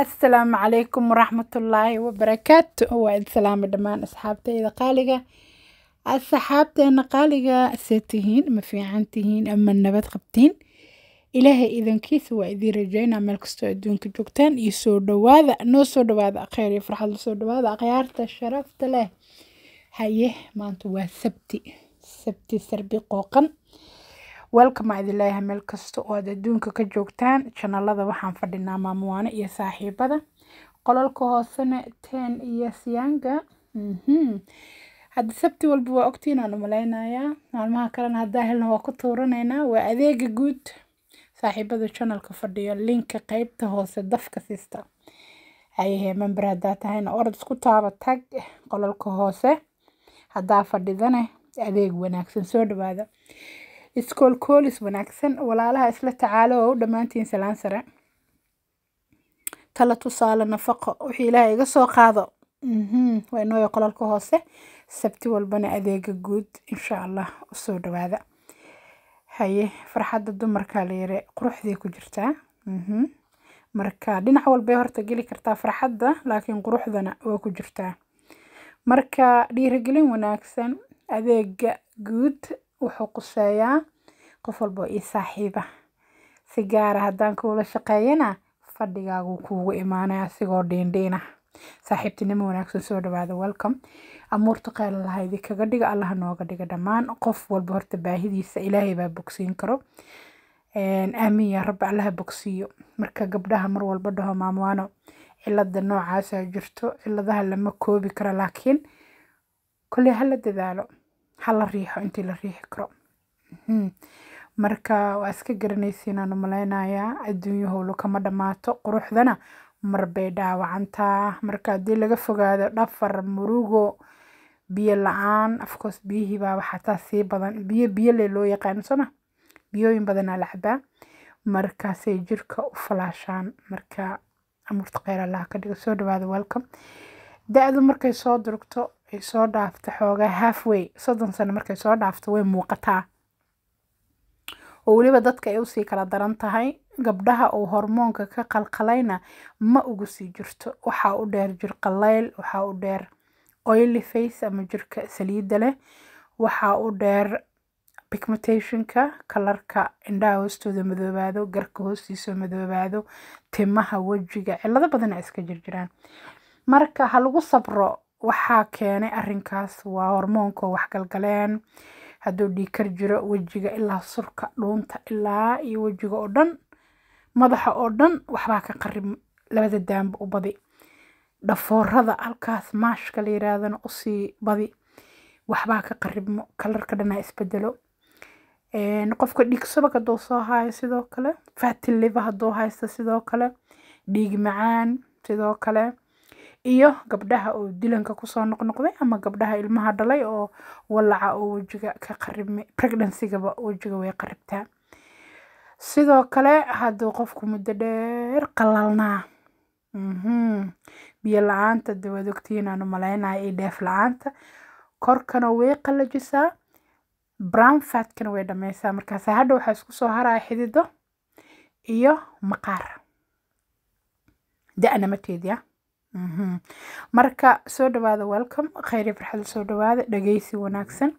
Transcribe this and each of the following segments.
asalaamu calaykum waraxmat ullaahi wabarakaatu waa idin salaamay dhammaan asxaabtayda qaaliga asxaabteena qaaliga see tihiin ma fiican tihiin ama nabad qabtiin ilaahay idankiisa waa idiin rajaynaa meel kastoo adduunka joogtaan iyo soo dhawaada noo soo dhawaada kheyr iyo farxad soo dhawaada akhyaarta sharafta leh haye maanta waa sabti sabti sarbi qooqan welcome aad leeyahay meel kasta oo aad adduunka ka joogtaan janalada waxaan fadhinaa maamuwaane iyo saaxiibada qolalka hoosena ten iyo siyaanga hadda sabti walba waa ogtiin aan umaleynayaa maalmaha kalena haddaa helna waa ku tuuranaynaa waa adeega guud saaxiibada janalka fadhiyo linka qeybta hoose dafka sista ayahe member haddaa tahayna orad isku taaba tag qolalka hoose haddaa fadhidane adeeg wanaagsan soo dhawaada iskoolkoolis wanaagsan walaalaha isla tacaalo dhammaantiin salaan sare tala tusaale nafaqo wixii ilaahay iga soo qaado mhm, waa inooya qolalka hoose sabti walbana adeega guud insha allah usoo dhawaada haye farxadda dumarkaa la yare quruxday ku jirtaa mhm, marka dhinac walbay horta geli kartaa farxadda laakiin quruxdana waa ku jirtaa marka dhiirigelin wanaagsan adeega guud wuxuu quseeyaa qof walbo io saaxiiba si gaara ah haddaan kuula shaqeeyana fadhigaaguu kuugu imaanaya asigoo dhiindhiina saaxiibtinimo wanaagsan soo dhawaada welcome amuurta qeylalaha idinkaga dhiga allaha nooga dhiga dhammaan qof walba horta baahidiisa ilaahay baa bogsiin karo aamiin rabbi allaha bogsiiyo marka gabdhaha mar walba dhaho maamwaano cilada noocaasa jirto ciladaha lama koobi karo laakiin kolley hala dadaalo hala riixo intii la riixi karo mhm. marka waa iska garanaysiin umaleynayaa adduunyo howlo kama dhammaato quruxdana mar bay dhaawacantaa marka haddii laga fogaado dhafar murugo biyo la-aan afcoos biyihii baaba xataa sii badan biyo biyole loo yaqaano sooma biyooyin badanaa lacabaa markaasay jirka u falaashaan marka amuurta kheyr allaha ka dhiga soo dhawaada welcome da-du markay soo durugto ay soo dhaafto xoogaa halfway soddon sano markay soo dhaafto way muuqataa oo weliba dadka ay usii kala daran tahay gabdhaha uu hormoonka ka qalqalayna ma ugu sii jirto waxaa u dheer jir qallayl waxaa u dheer oily face ama jirka saliidda leh waxaa u dheer pigmentationka kalarka indhaha hoostooda madoobaado garka hoostiisa madoobaado timaha wejiga cilado badan a iska jirjiraan marka ha lagu sabro waxaa keenay arinkaas waa hormoonka waxgalgaleen haduu dhiikar jiro wejiga ilaa surka dhuunta ilaa iyo wejiga oo dhan madaxa oo dhan waxbaa ka qarib labada daamba u badi dhafoorada halkaas maashka la yirahdana usii badi waxbaa ka qaribmo kalarka dhanaa isbedelo qofka dhiig subag hadduu soo haayo sidoo kale fatiliva haduu haysto sidoo kale dhiig macaan sidoo kale iyo gabdhaha oo dilanka kusoo noqnoqday ama gabdhaha ilmaha dhalay oo walaca oo wejiga ka qaribmay pregnancy wejiga way qaribtaa sidoo kale haduu qofku muddo dheer qalalnaa mhm, biyo la-aanta de waad ogtihiin iyo dheef la-aanta korkana way qalajisaa brownfatkana way dhamaysaa markaas hadha waxaa iskusoo soo haraya xidido iyo maqaar da-na mateedia Mhm. marka soo dhawaada welcome kheyri farxad soo dhawaada dhageysi wanaagsan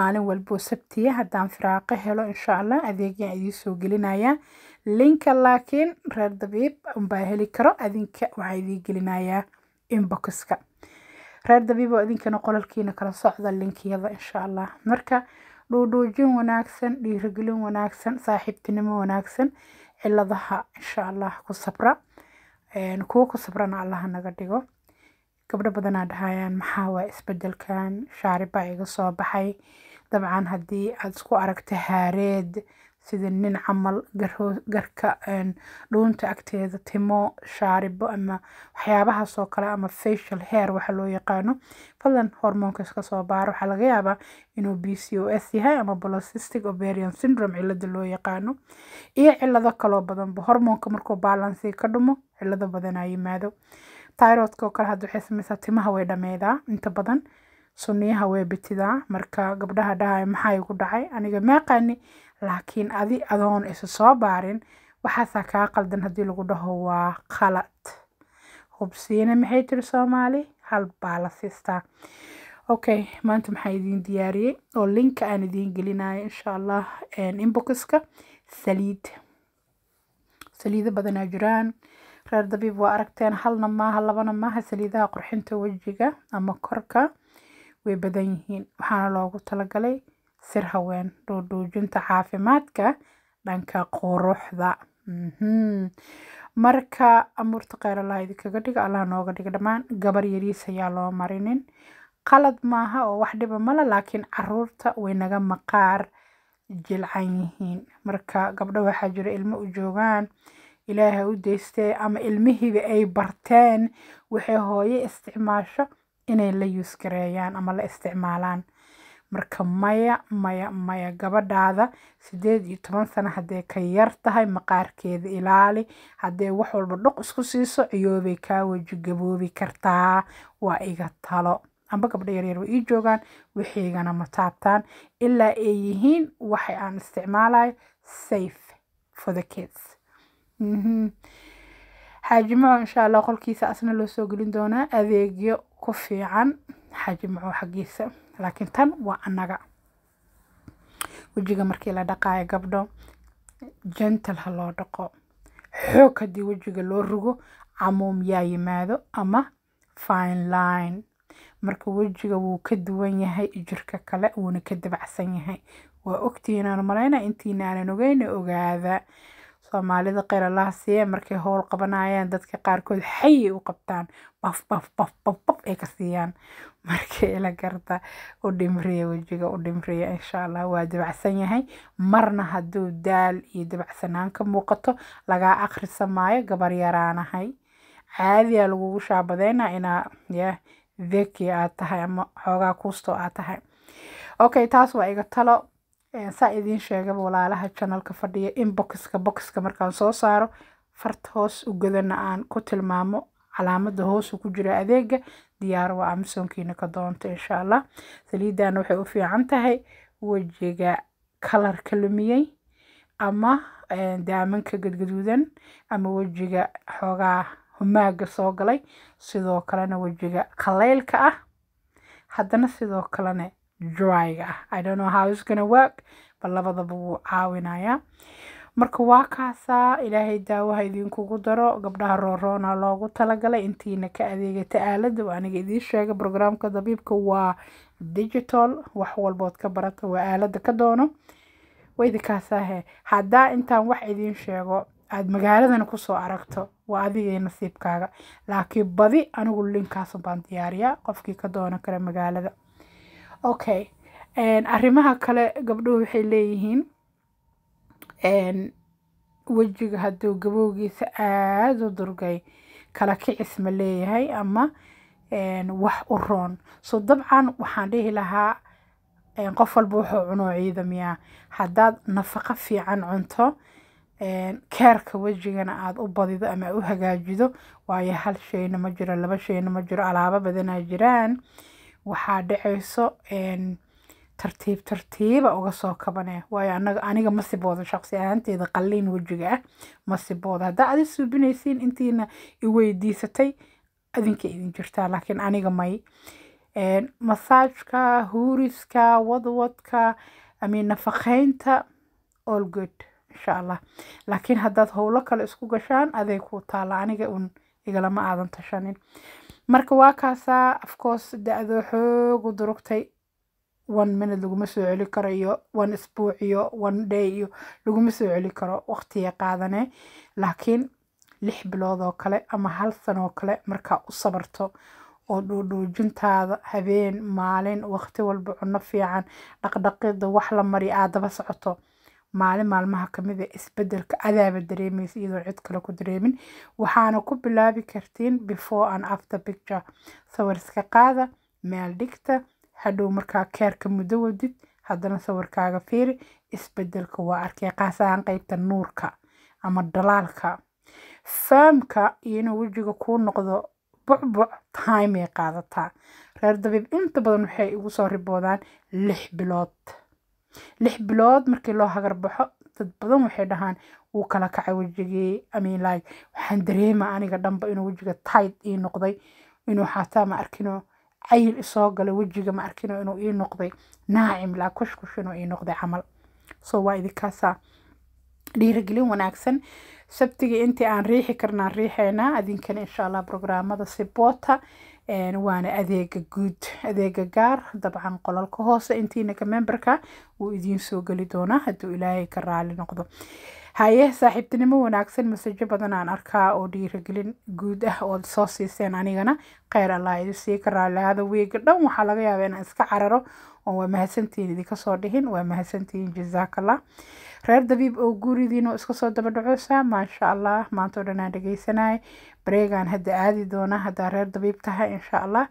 maalin walbo sabtiya haddaan firaaqo helo insha allah adeegyaan idiin soo gelinaya linka laakiin reer dabiib unbaa heli karo adinka waxaa idiin gelinayaa inboxka reer dabiib oo idinkana qolalkiina kala socda linkiyada insha allah marka dhuudhuujin wanaagsan dhiirigelin wanaagsan saaxiibtinimo wanaagsan ciladaha insha allah ku sabra kuwa ku sabrana allaha naga dhigo gabdho badanaa dhahayaan maxaa waa isbedelkan shaari baa iga soo baxay dabcan haddii aad isku aragto haareed sida nin camal garka dhuunta agteeda timo shaaribo ama waxyaabahaas kale ama facial hair waxa loo yaqaano fadlan hormoonkaas kasoo baaro waxaa laga yaabaa inuu b c o s yahay ama bolosistic ovarian syndrome cilada loo yaqaano iyo cilado kaloo badanba hormoonka markuu baalansiga ka dhumo cilado badanaa yimaado tyrodka oo kale hadda waxay samaysaa timaha way dhameydaa inta badan suniyaha way bitidaa marka gabdhaha dhahay maxaa igu dhacay aniga meeqani laakiin adi adoon isu soo baarin waxaasaa kaa qaldan haddii lagu dhaho waa qalad hubsiina maxay tiri soomaali hal baa la siistaa okay maanta maxaa idiin diyaariyey oo linka aan idiin gelinayo insha allah inboxka saliid saliido badanaa jiraan reer dabiib waa aragteen halna maaha labana maaha saliidaha qurxinta wejiga ama korka way badan yihiin waxaana loogu talagalay sir haween dhuudhuujinta caafimaadka dhanka quruxda mm-hmm. marka amuurta kheyr allah idinkaga dhiga allah nooga dhiga dhammaan gabar yariis ayaa loo marinin qalad maaha oo wax dhiba male laakiin caruurta way naga maqaar jilcan yihiin marka gabdho waxaa jira ilmo u joogaan ilaahay u daystee ama ilmihiiba ay barteen waxay hooye isticmaasho inay la use gareeyaan ama la isticmaalaan marka maya maya maya gabadhaada sideed iyo toban sano haddee ka yar tahay maqaarkeeda ilaali haddee wax walba dhoq isku siiso ciyoobay kaa weji gaboobi kartaa waa iga talo amba gabdha yaryar way ii joogaan wixiigana ma taabtaan ilaa ay yihiin waxay aan isticmaalayo safe for the kids mhm. xaajimo insha allah qolkiisa asna loo soo gelin doonaa adeegyo ku fiican xaji maco xaggiisa laakiin tan waa annaga wejiga markii la dhaqaayo gabdho gentle ha loo dhaqo xoog haddii wejiga loo rugo camuum yaa yimaado ama fine line marka wejiga wuu ka duwan yahay jirka kale wuuna ka dabacsan yahay waa ogtiinaan malaynaa intiinaanan ogeyn ogaada soomaalida qiralaha siiye markay howl qabanayaan dadka qaarkood xayay u qabtaan baf baf baf baf baf ay ka siiyaan marka ila garta u dhimriya wejiga u dhimriya insha allah waa dabacsan yahay marna hadduu daal iyo dabacsanaan ka muuqato lagaa akhrisa maayo gabar yaraanahay caadiyaa lagugu shaabadeyna inaa ya veki aad tahay ama xoogaa kuusto aad tahay okay taas waa iga talo saa idiin sheegaba walaalaha janalka fadhiya in boxka boxka markaan soo saaro farta hoos u godana aan ku tilmaamo calaamada hoosu ku jira adeega diyaar waa ah amazonkiina ka doonta insha allah saliidan waxay u fiican tahay wejiga kalarka lumiyey ama daamanka gadgaduudan ama wejiga xoogaa humaaga soo galay sidoo kalena wejiga qalaylka ah haddana sidoo kalena dryga ah idonno how is gonna work bal labadaba wuu caawinayaa marka waa kaasaa ilaahay daawaha idinkugu daro gabdhaha rooroona loogu talagalay intiina ka adeegata aalada aniga idiin sheega brograamka dabiibka waa digital wax walbood ka barata waa aalada ka doono waydikaasahe haddaa intaan wax idiin sheego aada magaaladan kusoo aragto waa adigii nasiibkaaga laakiin badi anigu linkaas baan diyaariyaa qofkii ka doono kara magaalada okay arrimaha kale gabdhuhu waxay leeyihiin wejiga hadduu gabowgiisa aada u durgay kala kicis ma leeyahay ama wax u roon so dabcan waxaan dhihi lahaa qof walba wuxuu cunoo ciidamiyaa haddaad nafaqo fiican cunto keerka wejigana aada u badido ama u hagaajido waayo hal shayna ma jiro laba shayna ma jiro alaabo badanaa jiraan waxaa dhacayso tartiib tartiiba uga soo kabanee waayo aniga ma sibooda shaqsi ahaanteeda qalliin wejiga ah ma sibooda haddaa adi suubinaysiin intiina iweydiisatay adinka idin jirtaa laakiin aniga may masaajka huuriska wadwadka amin nafaqeynta all good insha allah laakiin haddaad howlo kale isku gashaan aday ku taala aniga un igalama aadan tashanin marka waa kaasaa afcourse da-doo xoogu durugtay one minute laguma soo celi karo iyo one sbuuc iyo one day iyo laguma soo celi karo waqtiga qaadane laakiin lix bilood oo kale ama hal san oo kale markaa u sabarto oo dhuudhuujintaada habeen maalin waqti walba cuno fiican dhaqdhaqida wax la mari aad daba socoto maalin maalmaha kamid a ah isbedelka adaaba dareemaysa iyadoo cid kale ku dareemin waxaana ku bilaabi kartiin before and after picture sawir iska qaada meel dhigta hadhow markaa keerka muddo wadid haddana sawirkaaga fiiri isbedelka waa arkee qaas ahaan qeybta nuurka ama dhalaalka faamka iyo inuu wejiga kuu noqdo bucbuc time qaadataa reer dabiib inta badan waxay igu soo riboodaan lix bilood lix bilood markii loo hagarbaxo dad badan waxay dhahaan wuu kala kacay wejigii amiinlaay waxaan dareema aniga dhanba inuu wejiga tayd ii noqday inuu xataa ma arkino cayil isoo galay wejiga ma arkino inuu ii noqday naacim laa kushkush inuu ii noqday camal soo waa idinkaasaa dhiirigelin wanaagsan sabtigii intii aan riixi karnaan riixeynaa adinkana insha allah brograamada siboota waana adeega guud adeega gaar dabcan qolalka hoose intiinaka memberka wuu idiin soo geli doonaa hadduu ilaahay ka raali noqdo haye saaxiibtinimo wanaagsan masajo badan aan arkaa oo dhiiragelin guud ah ood soo siiseen anigana kheyr allah idusii ka raaliaada weega dhan waxaa laga yaabaa inaan iska cararo oo waa mahadsantihiin idinka soo dhihin waa mahadsantihiin jazaakallah reer dabiib ah oo guridiinuu iska soo daba dhacoosaa maasha allah maanta oo dhan aan dhegeysanay bareegaan hadda aadi doona haddaa reer dabiib tahay insha allah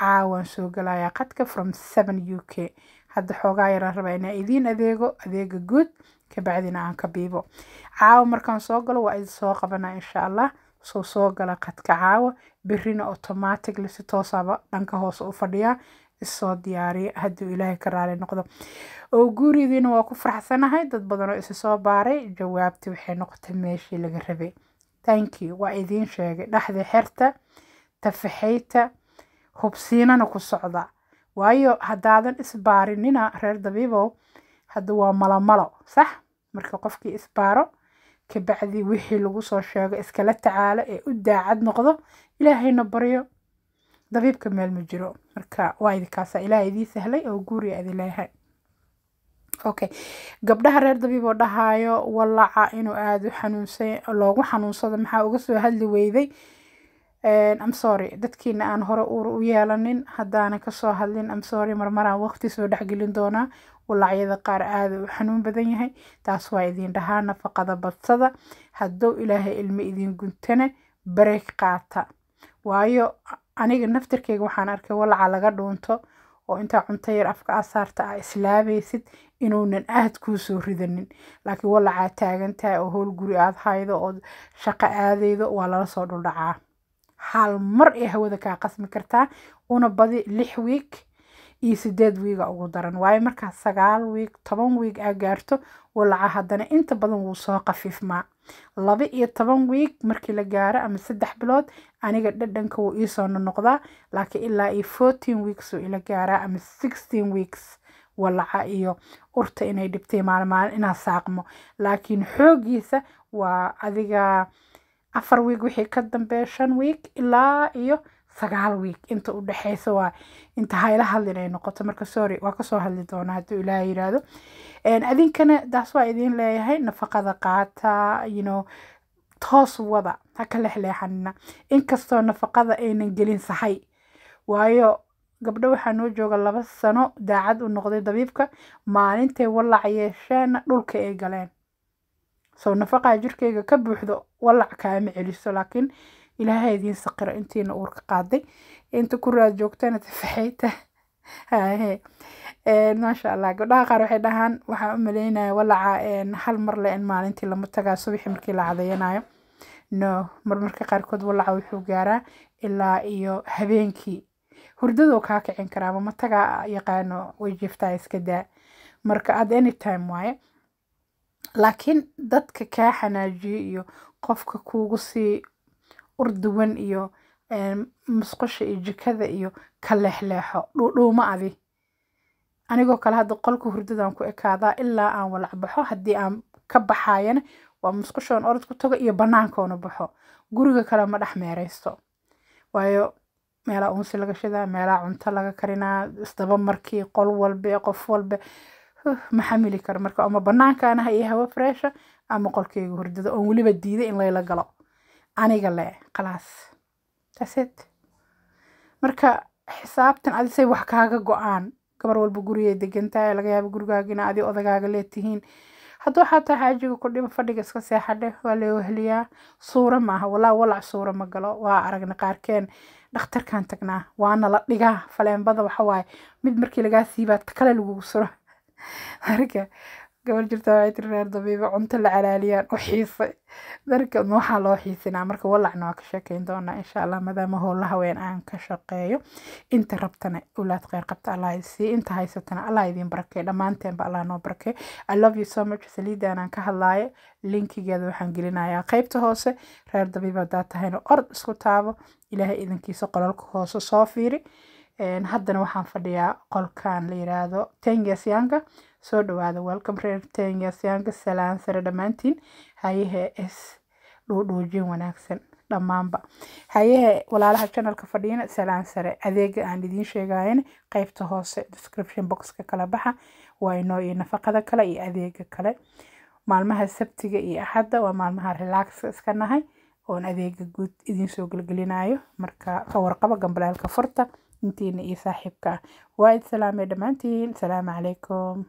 caawaan soo galayaa qadka from seven u k hadda xoogaa yaraan rabaa inaa idiin adeego adeega guud kabacdina aan ka biibo caawa markaan soo galo waa idin soo qabanaa insha allah soo soo gala qadka caawa berrina automatically si toosaaba dhanka hoose u fadhiyaa isoo diyaariyo hadduu ilaahay ka raali noqdo oo guurigiina waa ku faraxsanahay dad badanoo isu soo baaray jawaabtii waxay noqotay meeshii laga rabay thank waa idiin sheegay dhexda xerta tafaxayta hubsiinana ku socda waayo haddaadan isbaarinina reer dabiibow hadda waa malomalo sax marka qofkii isbaaro kabacdi wixii lagu soo sheego iskala tacaalo ee u daacad noqdo ilaahayna baryo dabiibka meel ma jiro marka waa idinkaasa ilaah idiin sahlay oo guuriga idin okay gabdhaha reer dabiib dhahaayo walaca inuu aada u xanuunsan loogu xanuunsado maxaa uga soo hadli weyday amsory dadkiina aan hore uur u yeelanin haddaana kasoo hadlin amsory marmaraan waqti soo dhexgelin doonaa walacyada qaar aada u xanuun badan yahay taas waa idiin dhahaa nafaqada badsada haddou ilaahay ilmi idin guntane bareeg qaata waayo aniga naftirkeyga waxaan arkay walaca laga dhuunto oo intaa cunto yar afka saarta a islaabaysid inuunan aad kuu soo ridanin laakiin walacaa taagantahay oo howl guri aad haydo ood shaqo aadaydo waa lala soo dhuldhacaa hal mar ee hawada kaa qasmi kartaa una badi lix wiig iyo sideed wiiga ugu daran waayo markaa sagaal wiig toban wiig aa gaarto walaca haddana inta badan wuu soo qafiifmaa laba iyo toban week markii la gaaro ama saddex bilood aniga dhadhanka wuu iisoo nonoqdaa laakiin ilaa iyo fourteen weeks oo ila gaaraa ama sixteen weeks walaca iyo urta inay dhibtay maalmaal inaa saaqmo laakiin xooggiisa waa adiga afar week wixii ka dambee shan week ilaa iyo sagaal wiig inta u dhexeysa waa inta hayla hadlin ay noqoto marka sorry waa kasoo hadli doonaa hadduu ilaaha yiraahdo adinkana daas waa idin leeyahay nafaqada qaata you toos wada ha ka lexleexanina inkastoo nafaqada aynan gelin sahay waayo gabdho waxaa noo jooga laba sano daacad u noqday dabiibka maalintay walac yeesheenna dhulka ay galeen soo nafaqaa jirkeyga ka buuxdo walac kaama celiso laakiin ilaaha idiin saqiro intiina uurka qaaday inta kuraad raad joogtana tafaxayta maasha allah gabdhaha qaar waxay dhahaan waxaan u maleynaya walaca hal mar le in maalintii lama tagaa subaxii markii la cadayanayo no marmarka qaarkood walaca wuxuu gaaraa ilaa iyo habeenkii hurdadoo kaa kicin karaa mama tagaa yaqaano way iska daa marka ad anytime waaye laakiin dadka kaa xanaajiye iyo qofka kuugu sii ur duwan iyo musqusha iyo jikada iyo ka leexleexo dhuudhuuma adi anigoo kale hadda qolka hurdadaan ku ekaadaa ilaa aan walac haddii aan ka baxaayana waa musqushoon orod ku tago iyo bannaankoona baxo guriga kale ma dhex meeraysto waayo meelaa unsi laga shidaa meelaa cunto laga karinaa isdaba markii qol walbe qof walbe ma xamili karo marka ama bannaankaana ha iyo hawo freesha ama qolkeyga hurdada oon weliba diiday in layla galo aniga le khalaas taaseed marka xisaabtan adisay wax kaaga go-aan gabar walba gurigay degantahay laga yaaba gurigaaga ina odagaaga leetihiin hadduu xataa xaajiga kudhima fadhiga iska seexadhe waa loo heliyaa suura maaha walaa walac suura ma galo waa aragna qaarkeen dhakhtarkan tagnaa waana la dhigaa faleenbada waxawaaye mid markii lagaa siibaa takale lagugu suro marka gabar jirtaa waxay tiri reer dabiiba cunto la calaaliyaan u xiisay darkan waxaa loo xiisinaa marka walacna waa ka sheekeyn doonaa insha allah maadaama howla haween aan ka shaqeeyo inta rabtana ulaad kheyr qabta allah sii inta haysatana allah idin barakey dhammaanteenba allah noo barakey i love you so much saliidan ka hadlaayo linkigeeda waxaan gelinayaa qeybta hoose reer dabiib hadaa tahayna ord isku taabo ilaahay idankiisa qolalka hoose soo fiiri haddana waxaan fadhiyaa qolkan la yiraahdo tengesyanka soo dhawaada welcome reer teenyasyaanka salaan sare dhammaantiin hayaha is dhuudhuujin wanaagsan dhammaanba hayaha walaalaha janalka fadhiyana salaan sare adeega aan idiin sheegayan qeybta hoose description boxka kala baxa waa inoo iyo nafaqada kale iyo adeega kale maalmaha sabtiga iyo axadda waa maalmaha relaxka iska nahay oon adeega guud idiinsoo gelgelinayo marka ka warqabo gambalaalka furta intiina iyo saaxiibka ah waa id dhammaantiin salaamu calaykum